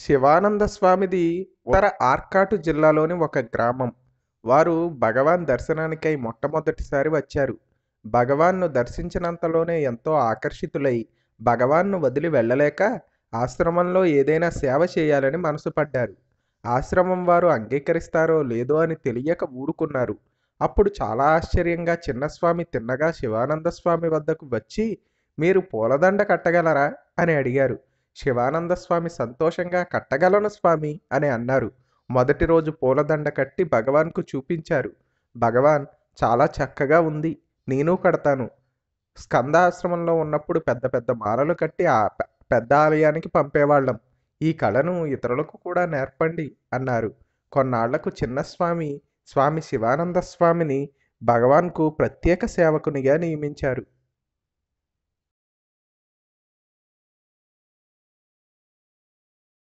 శివానంద స్వామిది ఉత్తర ఆర్కాటు జిల్లాలోని ఒక గ్రామం వారు భగవాన్ దర్శనానికై మొట్టమొదటిసారి వచ్చారు భగవాన్ను దర్శించినంతలోనే ఎంతో ఆకర్షితులై భగవాన్ను వదిలి వెళ్ళలేక ఆశ్రమంలో ఏదైనా సేవ చేయాలని మనసు పడ్డారు ఆశ్రమం వారు అంగీకరిస్తారో లేదో అని తెలియక ఊరుకున్నారు అప్పుడు చాలా ఆశ్చర్యంగా చిన్నస్వామి తిన్నగా శివానంద స్వామి వద్దకు వచ్చి మీరు పూలదండ కట్టగలరా అని అడిగారు శివానంద స్వామి సంతోషంగా కట్టగలను స్వామి అని అన్నారు మొదటి రోజు పూలదండ కట్టి భగవాన్కు చూపించారు భగవాన్ చాలా చక్కగా ఉంది నేను కడతాను స్కంద ఆశ్రమంలో ఉన్నప్పుడు పెద్ద పెద్ద మాలలు కట్టి ఆ పెద్ద ఆలయానికి పంపేవాళ్ళం ఈ కళను ఇతరులకు కూడా నేర్పండి అన్నారు కొన్నాళ్లకు చిన్నస్వామి స్వామి శివానంద స్వామిని భగవాన్కు ప్రత్యేక సేవకునిగా నియమించారు